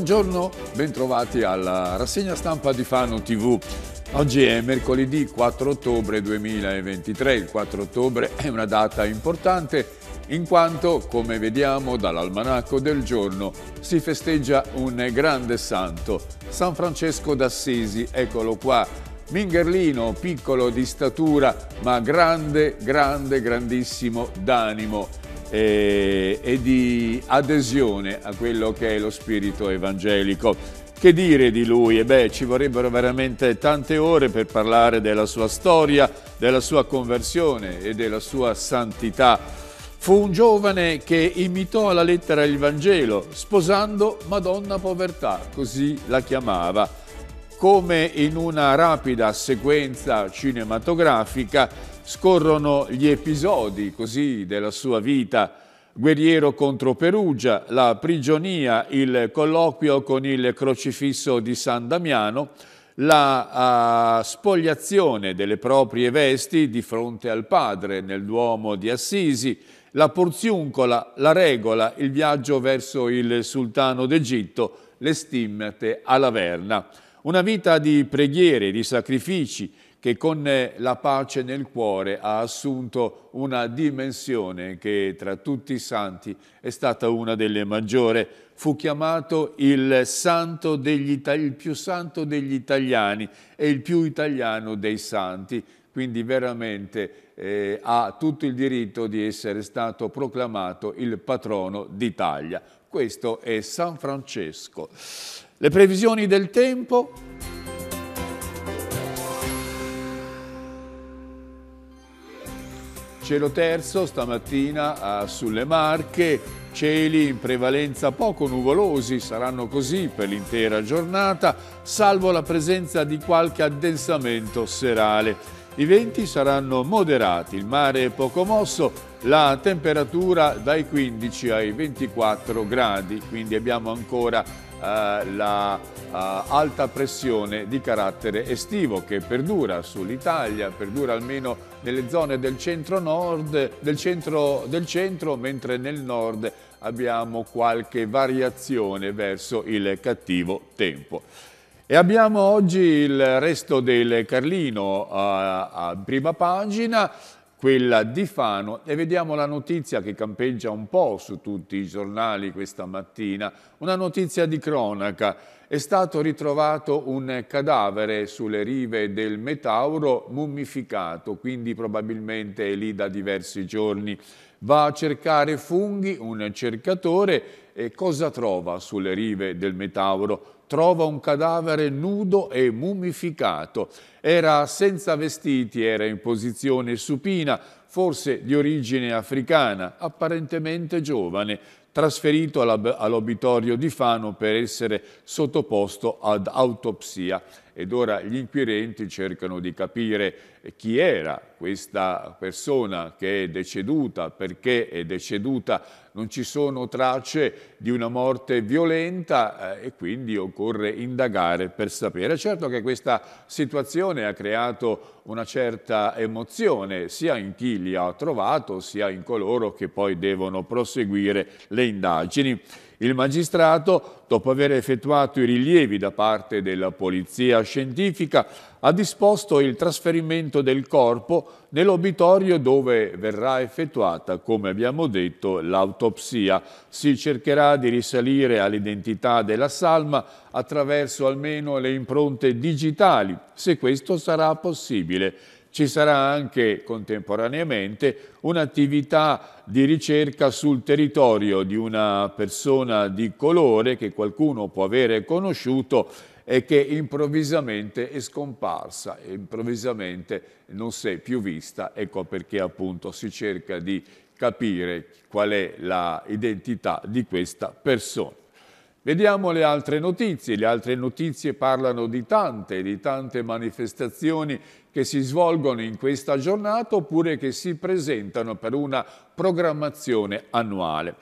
Buongiorno, bentrovati alla rassegna stampa di Fano TV. Oggi è mercoledì 4 ottobre 2023. Il 4 ottobre è una data importante in quanto, come vediamo dall'almanacco del giorno, si festeggia un grande santo, San Francesco d'Assisi, eccolo qua. Mingerlino, piccolo di statura, ma grande, grande, grandissimo d'animo eh, e di adesione a quello che è lo spirito evangelico. Che dire di lui? E beh, ci vorrebbero veramente tante ore per parlare della sua storia, della sua conversione e della sua santità. Fu un giovane che imitò alla lettera il Vangelo, sposando Madonna Povertà, così la chiamava. Come in una rapida sequenza cinematografica, Scorrono gli episodi così della sua vita, guerriero contro Perugia, la prigionia, il colloquio con il crocifisso di San Damiano, la uh, spogliazione delle proprie vesti di fronte al padre nel Duomo di Assisi, la porziuncola, la regola, il viaggio verso il sultano d'Egitto, le stimmate alla Verna. Una vita di preghiere, di sacrifici, che con eh, la pace nel cuore ha assunto una dimensione che tra tutti i santi è stata una delle maggiori. Fu chiamato il, santo degli, il più santo degli italiani e il più italiano dei santi, quindi veramente eh, ha tutto il diritto di essere stato proclamato il patrono d'Italia. Questo è San Francesco. Le previsioni del tempo... cielo terzo stamattina ah, sulle Marche, cieli in prevalenza poco nuvolosi, saranno così per l'intera giornata, salvo la presenza di qualche addensamento serale. I venti saranno moderati, il mare è poco mosso, la temperatura dai 15 ai 24 gradi, quindi abbiamo ancora l'alta ah, la eh, pressione di carattere estivo che perdura sull'Italia, perdura almeno nelle zone del centro-nord, del centro, del centro, mentre nel nord abbiamo qualche variazione verso il cattivo tempo. E abbiamo oggi il resto del Carlino a, a prima pagina, quella di Fano e vediamo la notizia che campeggia un po' su tutti i giornali questa mattina, una notizia di cronaca è stato ritrovato un cadavere sulle rive del Metauro mummificato, quindi probabilmente è lì da diversi giorni. Va a cercare funghi, un cercatore, e cosa trova sulle rive del Metauro? Trova un cadavere nudo e mummificato. Era senza vestiti, era in posizione supina, forse di origine africana, apparentemente giovane trasferito all'obitorio di Fano per essere sottoposto ad autopsia ed ora gli inquirenti cercano di capire chi era questa persona che è deceduta, perché è deceduta, non ci sono tracce di una morte violenta eh, e quindi occorre indagare per sapere. Certo che questa situazione ha creato una certa emozione sia in chi li ha trovato sia in coloro che poi devono proseguire le indagini. Il magistrato, dopo aver effettuato i rilievi da parte della polizia scientifica, ha disposto il trasferimento del corpo nell'obitorio dove verrà effettuata, come abbiamo detto, l'autopsia. Si cercherà di risalire all'identità della salma attraverso almeno le impronte digitali, se questo sarà possibile ci sarà anche contemporaneamente un'attività di ricerca sul territorio di una persona di colore che qualcuno può avere conosciuto e che improvvisamente è scomparsa, improvvisamente non si è più vista, ecco perché appunto si cerca di capire qual è l'identità di questa persona. Vediamo le altre notizie. Le altre notizie parlano di tante, di tante manifestazioni che si svolgono in questa giornata oppure che si presentano per una programmazione annuale.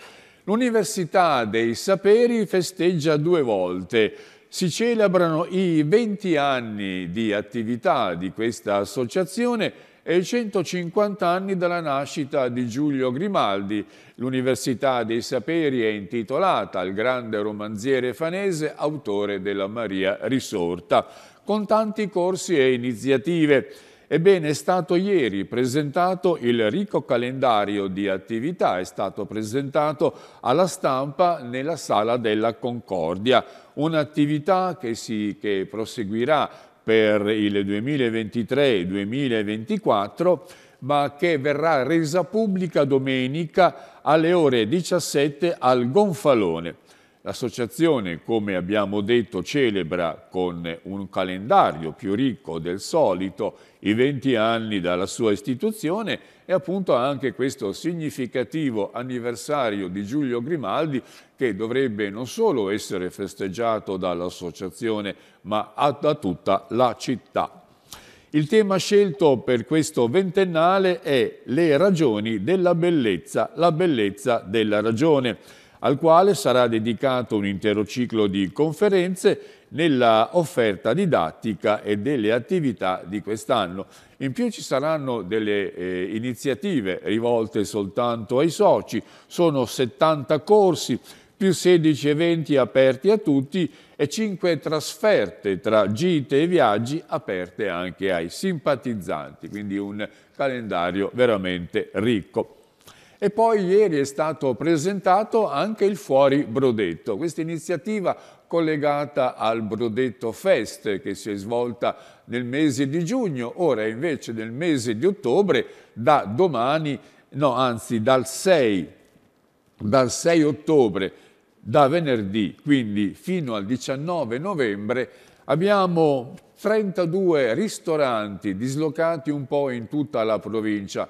L'Università dei Saperi festeggia due volte. Si celebrano i 20 anni di attività di questa associazione e i 150 anni dalla nascita di Giulio Grimaldi. L'Università dei Saperi è intitolata al grande romanziere fanese, autore della Maria Risorta, con tanti corsi e iniziative. Ebbene, è stato ieri presentato il ricco calendario di attività, è stato presentato alla stampa nella Sala della Concordia, un'attività che, che, proseguirà per il 2023-2024, ma che verrà resa pubblica domenica alle ore 17 al Gonfalone. L'associazione, come abbiamo detto, celebra con un calendario più ricco del solito i 20 anni dalla sua istituzione e appunto anche questo significativo anniversario di Giulio Grimaldi che dovrebbe non solo essere festeggiato dall'associazione ma da tutta la città. Il tema scelto per questo ventennale è le ragioni della bellezza, la bellezza della ragione al quale sarà dedicato un intero ciclo di conferenze nella offerta didattica e delle attività di quest'anno. In più ci saranno delle eh, iniziative rivolte soltanto ai soci, sono 70 corsi, più 16 eventi aperti a tutti e 5 trasferte tra gite e viaggi aperte anche ai simpatizzanti, quindi un calendario veramente ricco. E poi ieri è stato presentato anche il Fuori Brodetto, questa iniziativa collegata al Brodetto Fest che si è svolta nel mese di giugno, ora invece nel mese di ottobre, da domani, no anzi dal 6, dal 6 ottobre, da venerdì, quindi fino al 19 novembre, abbiamo 32 ristoranti dislocati un po' in tutta la provincia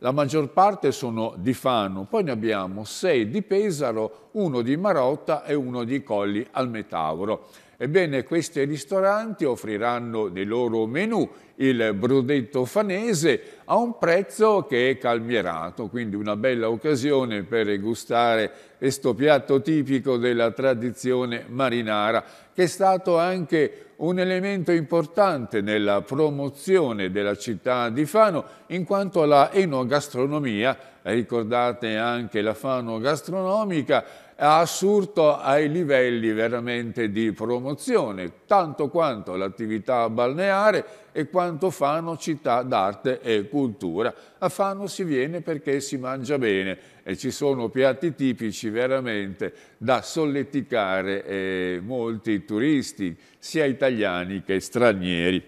la maggior parte sono di Fano, poi ne abbiamo sei di Pesaro, uno di Marotta e uno di Colli al Metauro. Ebbene, questi ristoranti offriranno nei loro menù il brudetto fanese a un prezzo che è calmierato, quindi una bella occasione per gustare questo piatto tipico della tradizione marinara, che è stato anche un elemento importante nella promozione della città di Fano, in quanto la enogastronomia, ricordate anche la Fano gastronomica, ha assurto ai livelli veramente di promozione, tanto quanto l'attività balneare e quanto fanno città d'arte e cultura. A Fano si viene perché si mangia bene e ci sono piatti tipici veramente da solleticare eh, molti turisti, sia italiani che stranieri.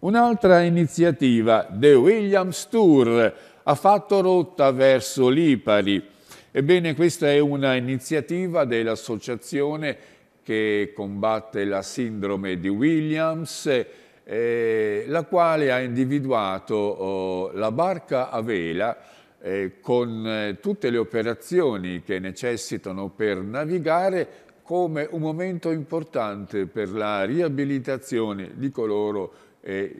Un'altra iniziativa, The Williams Tour, ha fatto rotta verso l'Ipari, Ebbene, questa è un'iniziativa dell'associazione che combatte la sindrome di Williams, eh, la quale ha individuato oh, la barca a vela eh, con eh, tutte le operazioni che necessitano per navigare come un momento importante per la riabilitazione di coloro,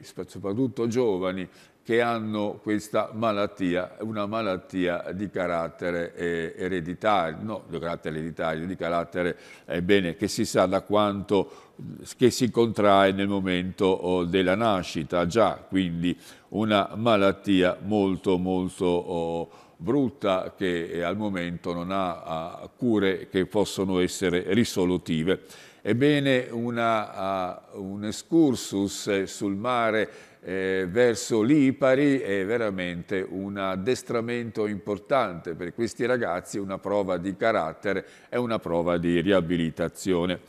soprattutto giovani, che hanno questa malattia, una malattia di carattere eh, ereditario, no, di carattere ereditario, di carattere eh, bene, che si sa da quanto che si contrae nel momento oh, della nascita, già quindi una malattia molto molto oh, brutta che eh, al momento non ha, ha cure che possono essere risolutive. Ebbene, una, uh, un excursus eh, sul mare eh, verso l'Ipari è veramente un addestramento importante per questi ragazzi, una prova di carattere e una prova di riabilitazione.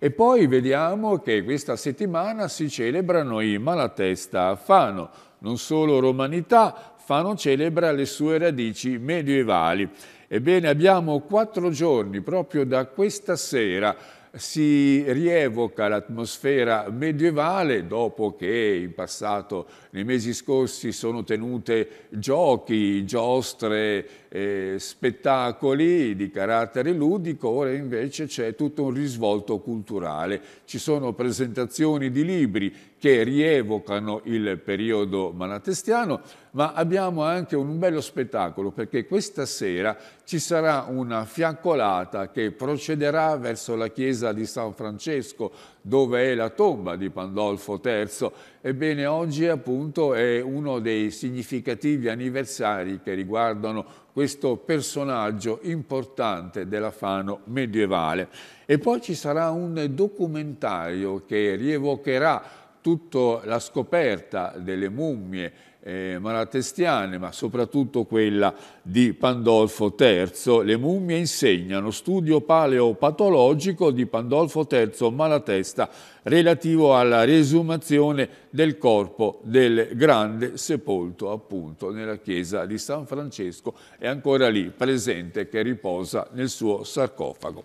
E poi vediamo che questa settimana si celebrano i Malatesta a Fano, non solo romanità, Fano celebra le sue radici medievali. Ebbene abbiamo quattro giorni proprio da questa sera si rievoca l'atmosfera medievale dopo che in passato, nei mesi scorsi, sono tenute giochi, giostre, eh, spettacoli di carattere ludico, ora invece c'è tutto un risvolto culturale. Ci sono presentazioni di libri che rievocano il periodo malatestiano, ma abbiamo anche un bello spettacolo perché questa sera ci sarà una fiaccolata che procederà verso la chiesa chiesa di San Francesco, dove è la tomba di Pandolfo III. Ebbene, oggi appunto è uno dei significativi anniversari che riguardano questo personaggio importante della Fano medievale. E poi ci sarà un documentario che rievocherà tutta la scoperta delle mummie eh, malatestiane, ma soprattutto quella di Pandolfo III, Le mummie insegnano, studio paleopatologico di Pandolfo III Malatesta relativo alla resumazione del corpo del grande sepolto appunto nella chiesa di San Francesco è ancora lì presente che riposa nel suo sarcofago.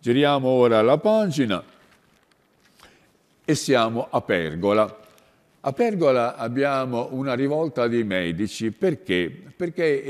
Giriamo ora la pagina e siamo a Pergola. A Pergola abbiamo una rivolta dei medici, perché? Perché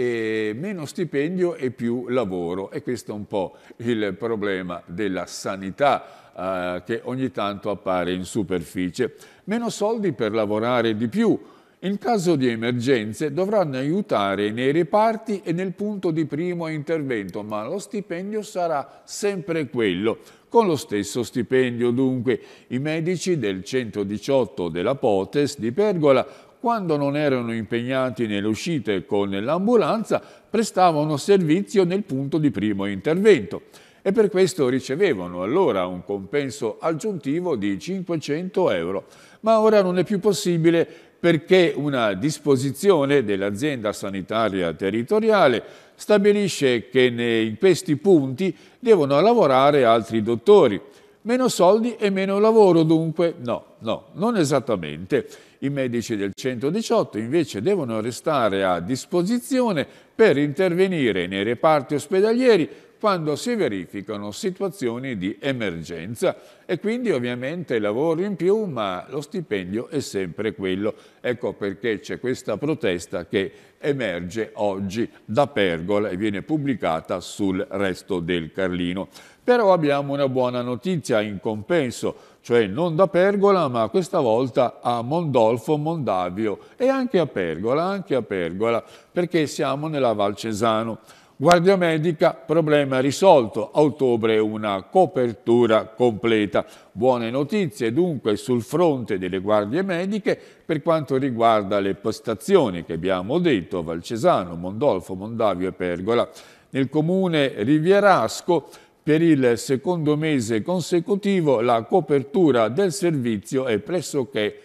eh, meno stipendio e più lavoro e questo è un po' il problema della sanità eh, che ogni tanto appare in superficie. Meno soldi per lavorare di più, in caso di emergenze dovranno aiutare nei reparti e nel punto di primo intervento, ma lo stipendio sarà sempre quello. Con lo stesso stipendio dunque i medici del 118 della Potes di Pergola quando non erano impegnati nelle uscite con l'ambulanza, prestavano servizio nel punto di primo intervento e per questo ricevevano allora un compenso aggiuntivo di 500 euro. Ma ora non è più possibile perché una disposizione dell'azienda sanitaria territoriale stabilisce che in questi punti devono lavorare altri dottori. Meno soldi e meno lavoro dunque? No, no, non esattamente. I medici del 118 invece devono restare a disposizione per intervenire nei reparti ospedalieri quando si verificano situazioni di emergenza e quindi ovviamente lavoro in più ma lo stipendio è sempre quello. Ecco perché c'è questa protesta che emerge oggi da Pergola e viene pubblicata sul resto del Carlino. Però abbiamo una buona notizia in compenso, cioè non da Pergola ma questa volta a Mondolfo Mondavio e anche a Pergola, anche a Pergola perché siamo nella Val Cesano. Guardia medica, problema risolto. A ottobre una copertura completa. Buone notizie dunque sul fronte delle guardie mediche per quanto riguarda le postazioni che abbiamo detto, Valcesano, Mondolfo, Mondavio e Pergola. Nel comune Rivierasco per il secondo mese consecutivo la copertura del servizio è pressoché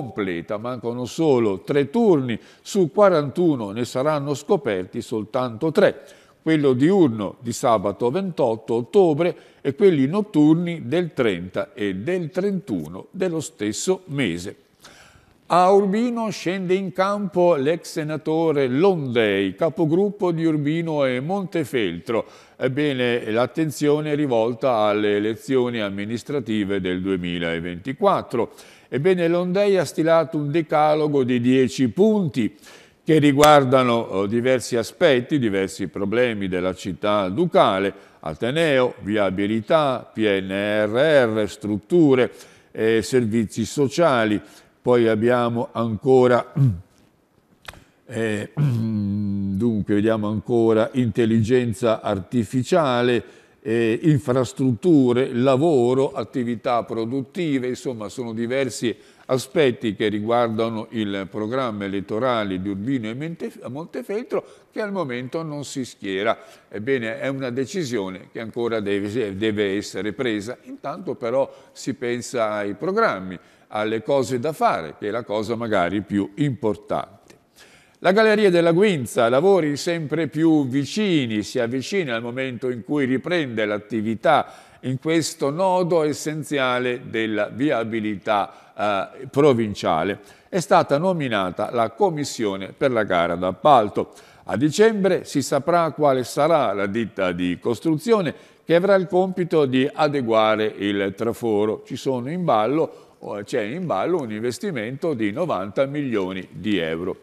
completa, mancano solo tre turni, su 41 ne saranno scoperti soltanto tre, quello diurno di sabato 28 ottobre e quelli notturni del 30 e del 31 dello stesso mese. A Urbino scende in campo l'ex senatore Londei, capogruppo di Urbino e Montefeltro. Ebbene, l'attenzione è rivolta alle elezioni amministrative del 2024. Ebbene, Londei ha stilato un decalogo di dieci punti che riguardano eh, diversi aspetti, diversi problemi della città ducale, Ateneo, viabilità, PNRR, strutture, eh, servizi sociali. Poi abbiamo ancora, eh, dunque, vediamo ancora intelligenza artificiale, eh, infrastrutture, lavoro, attività produttive, insomma sono diversi aspetti che riguardano il programma elettorale di Urbino e Montefeltro che al momento non si schiera. Ebbene, è una decisione che ancora deve, deve essere presa. Intanto però si pensa ai programmi, alle cose da fare, che è la cosa magari più importante. La Galleria della Guinza, lavori sempre più vicini, si avvicina al momento in cui riprende l'attività in questo nodo essenziale della viabilità eh, provinciale. È stata nominata la commissione per la gara d'appalto. A dicembre si saprà quale sarà la ditta di costruzione che avrà il compito di adeguare il traforo. Ci sono in ballo eh, c'è in ballo un investimento di 90 milioni di euro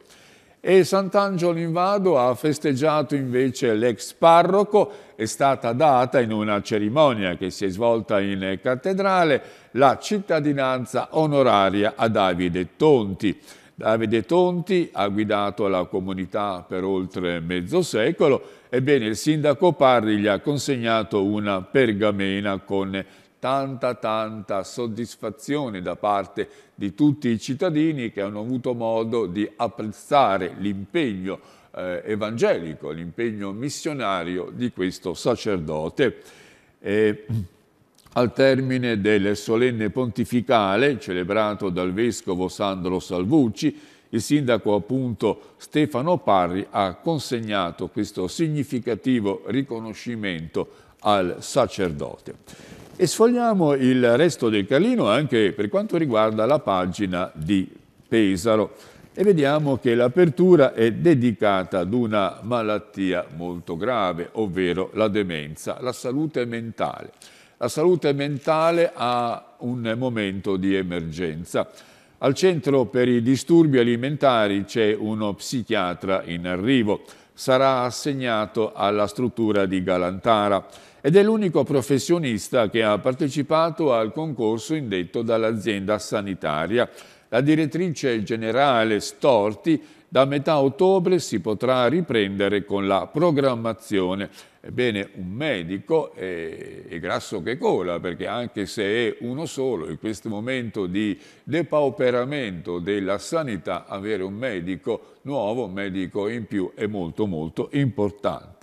e Sant'Angelo in Vado ha festeggiato invece l'ex parroco, è stata data in una cerimonia che si è svolta in cattedrale la cittadinanza onoraria a Davide Tonti. Davide Tonti ha guidato la comunità per oltre mezzo secolo, ebbene il sindaco Parri gli ha consegnato una pergamena con tanta tanta soddisfazione da parte di tutti i cittadini che hanno avuto modo di apprezzare l'impegno eh, evangelico, l'impegno missionario di questo sacerdote. E, al termine del solenne pontificale celebrato dal vescovo Sandro Salvucci, il sindaco appunto Stefano Parri ha consegnato questo significativo riconoscimento al sacerdote. E sfogliamo il resto del Carlino anche per quanto riguarda la pagina di Pesaro e vediamo che l'apertura è dedicata ad una malattia molto grave, ovvero la demenza, la salute mentale. La salute mentale ha un momento di emergenza. Al centro per i disturbi alimentari c'è uno psichiatra in arrivo. Sarà assegnato alla struttura di Galantara ed è l'unico professionista che ha partecipato al concorso indetto dall'azienda sanitaria. La direttrice generale Storti da metà ottobre si potrà riprendere con la programmazione. Ebbene, un medico è, è, grasso che cola, perché anche se è uno solo, in questo momento di depauperamento della sanità, avere un medico nuovo, un medico in più, è molto molto importante.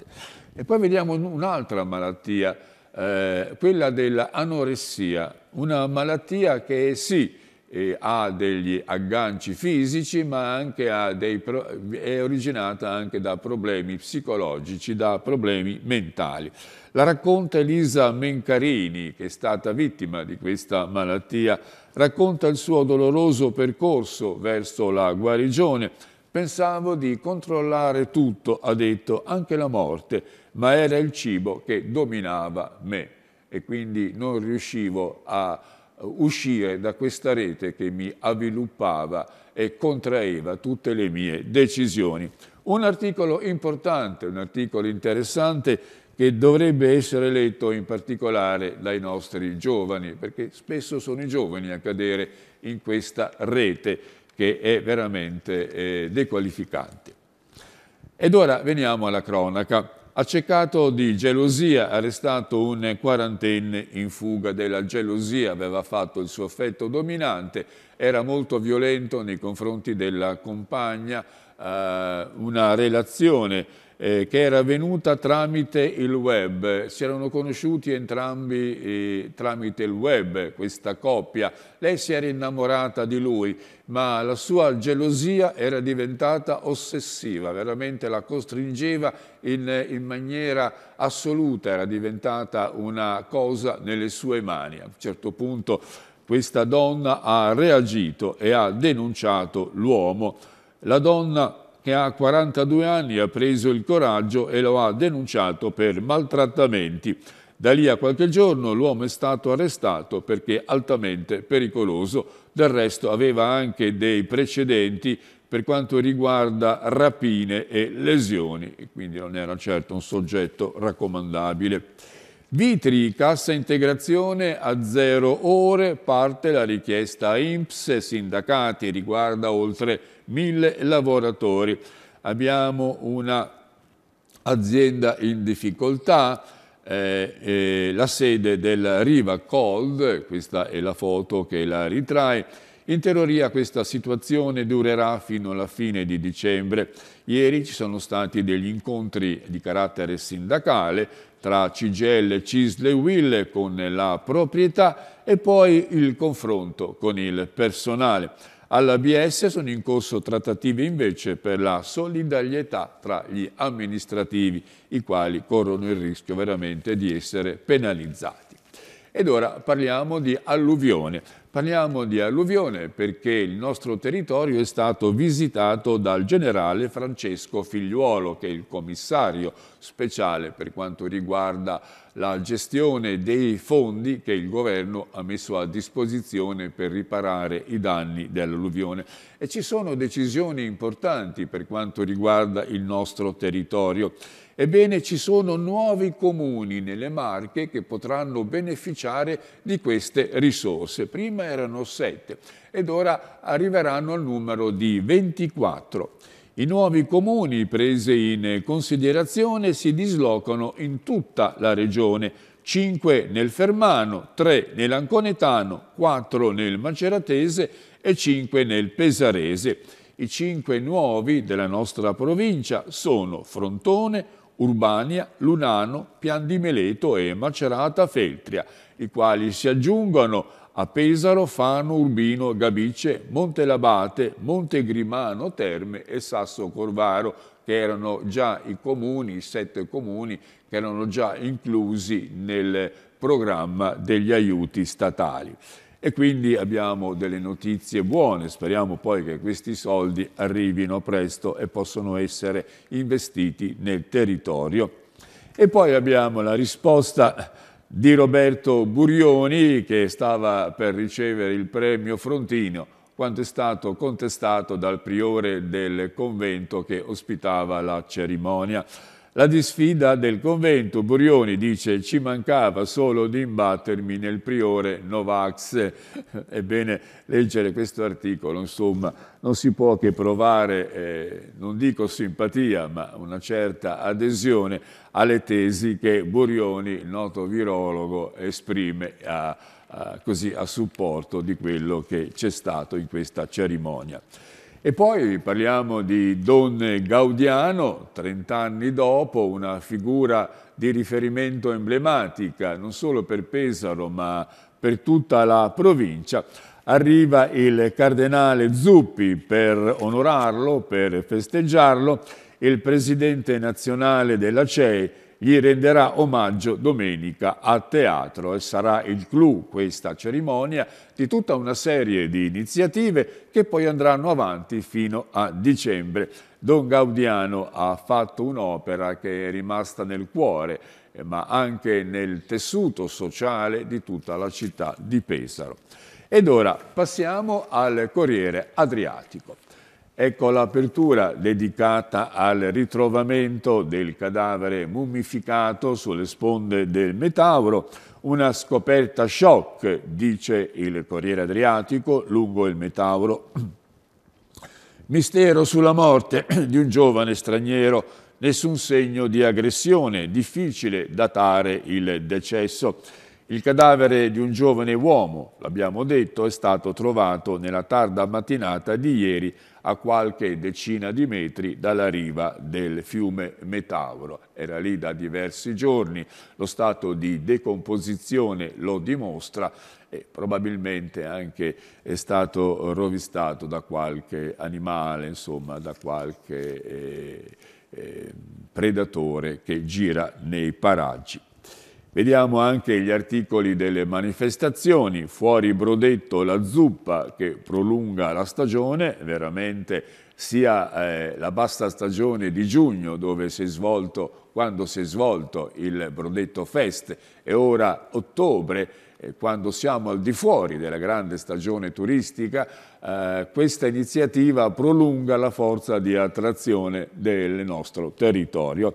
E poi vediamo un'altra malattia, eh, quella dell'anoressia, una malattia che sì, eh, ha degli agganci fisici, ma anche è originata anche da problemi psicologici, da problemi mentali. La racconta Elisa Mencarini, che è stata vittima di questa malattia, racconta il suo doloroso percorso verso la guarigione. Pensavo di controllare tutto, ha detto, anche la morte, ma era il cibo che dominava me e quindi non riuscivo a eh, uscire da questa rete che mi avviluppava e contraeva tutte le mie decisioni. Un articolo importante, un articolo interessante che dovrebbe essere letto in particolare dai nostri giovani, perché spesso sono i giovani a cadere in questa rete che è veramente eh, dequalificante. Ed ora veniamo alla cronaca. Accecato di gelosia, arrestato un quarantenne in fuga della gelosia, aveva fatto il suo affetto dominante, era molto violento nei confronti della compagna, eh, una relazione eh, che era venuta tramite il web. Si erano conosciuti entrambi eh, tramite il web, questa coppia. Lei si era innamorata di lui, ma la sua gelosia era diventata ossessiva, veramente la costringeva in, in maniera assoluta, era diventata una cosa nelle sue mani. A un certo punto questa donna ha reagito e ha denunciato l'uomo. La donna che a 42 anni ha preso il coraggio e lo ha denunciato per maltrattamenti. Da lì a qualche giorno l'uomo è stato arrestato perché altamente pericoloso, del resto aveva anche dei precedenti per quanto riguarda rapine e lesioni, quindi non era certo un soggetto raccomandabile. Vitri, cassa integrazione a zero ore, parte la richiesta IMPS, sindacati, riguarda oltre mille lavoratori. Abbiamo un'azienda in difficoltà, eh, eh, la sede della Riva Cold, questa è la foto che la ritrae, in teoria questa situazione durerà fino alla fine di dicembre. Ieri ci sono stati degli incontri di carattere sindacale tra Cigelle, Cisle e Will con la proprietà e poi il confronto con il personale. All'ABS sono in corso trattative invece per la solidarietà tra gli amministrativi, i quali corrono il rischio veramente di essere penalizzati. Ed ora parliamo di alluvione. Parliamo di alluvione perché il nostro territorio è stato visitato dal generale Francesco Figliuolo, che è il commissario speciale per quanto riguarda la gestione dei fondi che il governo ha messo a disposizione per riparare i danni dell'alluvione. E ci sono decisioni importanti per quanto riguarda il nostro territorio. Ebbene, ci sono nuovi comuni nelle Marche che potranno beneficiare di queste risorse. Prima erano 7 ed ora arriveranno al numero di 24. I nuovi comuni presi in considerazione si dislocano in tutta la regione, 5 nel Fermano, 3 nell'Anconetano, 4 nel Maceratese e 5 nel Pesarese. I 5 nuovi della nostra provincia sono Frontone, Urbania, Lunano, Pian di Meleto e Macerata Feltria, i quali si aggiungono a Pesaro, Fano, Urbino, Gabice, Montelabate, Montegrimano, Terme e Sasso Corvaro, che erano già i comuni, i sette comuni, che erano già inclusi nel programma degli aiuti statali. E quindi abbiamo delle notizie buone, speriamo poi che questi soldi arrivino presto e possano essere investiti nel territorio. E poi abbiamo la risposta di Roberto Burioni che stava per ricevere il premio Frontino quanto è stato contestato dal priore del convento che ospitava la cerimonia. La disfida del convento, Burioni dice ci mancava solo di imbattermi nel priore Novax. Ebbene, leggere questo articolo, insomma, non si può che provare, eh, non dico simpatia, ma una certa adesione alle tesi che Burioni, noto virologo, esprime a, a, così, a supporto di quello che c'è stato in questa cerimonia. E poi parliamo di Don Gaudiano, 30 anni dopo, una figura di riferimento emblematica non solo per Pesaro ma per tutta la provincia. Arriva il cardenale Zuppi per onorarlo, per festeggiarlo, il presidente nazionale della CEI, gli renderà omaggio domenica a teatro e sarà il clou questa cerimonia di tutta una serie di iniziative che poi andranno avanti fino a dicembre. Don Gaudiano ha fatto un'opera che è rimasta nel cuore eh, ma anche nel tessuto sociale di tutta la città di Pesaro. Ed ora passiamo al Corriere Adriatico. Ecco l'apertura dedicata al ritrovamento del cadavere mummificato sulle sponde del Metauro, una scoperta shock, dice il Corriere Adriatico, lungo il Metauro. Mistero sulla morte di un giovane straniero, nessun segno di aggressione, difficile datare il decesso. Il cadavere di un giovane uomo, l'abbiamo detto, è stato trovato nella tarda mattinata di ieri a qualche decina di metri dalla riva del fiume Metauro. Era lì da diversi giorni, lo stato di decomposizione lo dimostra e probabilmente anche è stato rovistato da qualche animale, insomma da qualche eh, eh, predatore che gira nei paraggi. Vediamo anche gli articoli delle manifestazioni, fuori Brodetto la zuppa che prolunga la stagione, veramente sia eh, la bassa stagione di giugno dove si è svolto, quando si è svolto il Brodetto Fest e ora ottobre eh, quando siamo al di fuori della grande stagione turistica, eh, questa iniziativa prolunga la forza di attrazione del nostro territorio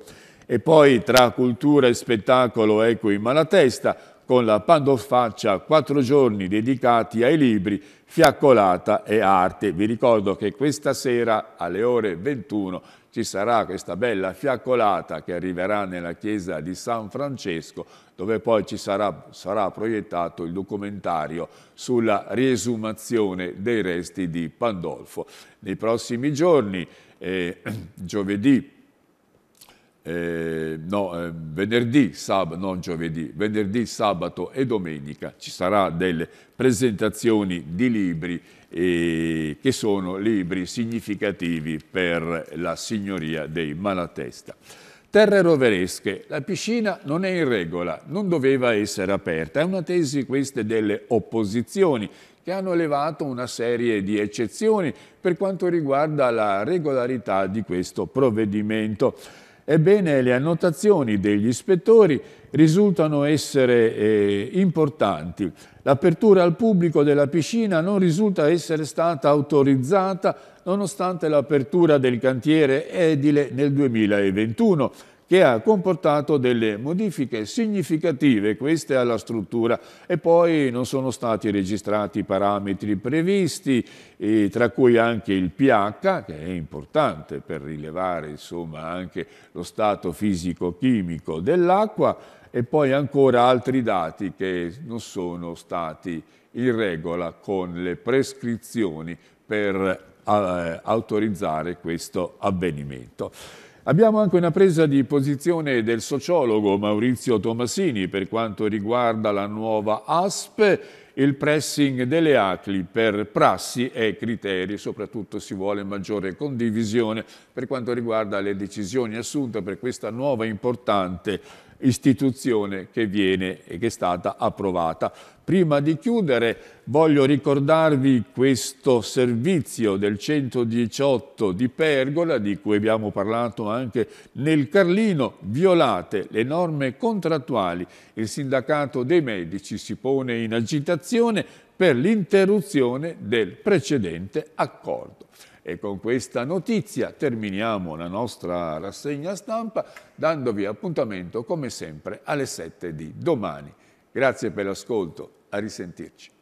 e poi tra cultura e spettacolo ecco in malatesta con la pandoffaccia quattro giorni dedicati ai libri, fiaccolata e arte. Vi ricordo che questa sera alle ore 21 ci sarà questa bella fiaccolata che arriverà nella chiesa di San Francesco dove poi ci sarà, sarà proiettato il documentario sulla riesumazione dei resti di Pandolfo. Nei prossimi giorni, eh, giovedì eh, no, eh, venerdì, sabato, non giovedì, venerdì, sabato e domenica ci saranno delle presentazioni di libri eh, che sono libri significativi per la signoria dei Malatesta. Terre roveresche, la piscina non è in regola, non doveva essere aperta. È una tesi queste delle opposizioni che hanno elevato una serie di eccezioni per quanto riguarda la regolarità di questo provvedimento. Ebbene, le annotazioni degli ispettori risultano essere eh, importanti. L'apertura al pubblico della piscina non risulta essere stata autorizzata nonostante l'apertura del cantiere edile nel 2021 che ha comportato delle modifiche significative, queste alla struttura, e poi non sono stati registrati i parametri previsti, eh, tra cui anche il pH, che è importante per rilevare insomma, anche lo stato fisico-chimico dell'acqua, e poi ancora altri dati che non sono stati in regola con le prescrizioni per eh, autorizzare questo avvenimento. Abbiamo anche una presa di posizione del sociologo Maurizio Tomasini per quanto riguarda la nuova ASP, il pressing delle ACLI per prassi e criteri, soprattutto si vuole maggiore condivisione per quanto riguarda le decisioni assunte per questa nuova importante istituzione che viene e che è stata approvata. Prima di chiudere voglio ricordarvi questo servizio del 118 di Pergola, di cui abbiamo parlato anche nel Carlino, violate le norme contrattuali. Il sindacato dei medici si pone in agitazione per l'interruzione del precedente accordo. E con questa notizia terminiamo la nostra rassegna stampa dandovi appuntamento come sempre alle 7 di domani. Grazie per l'ascolto, a risentirci.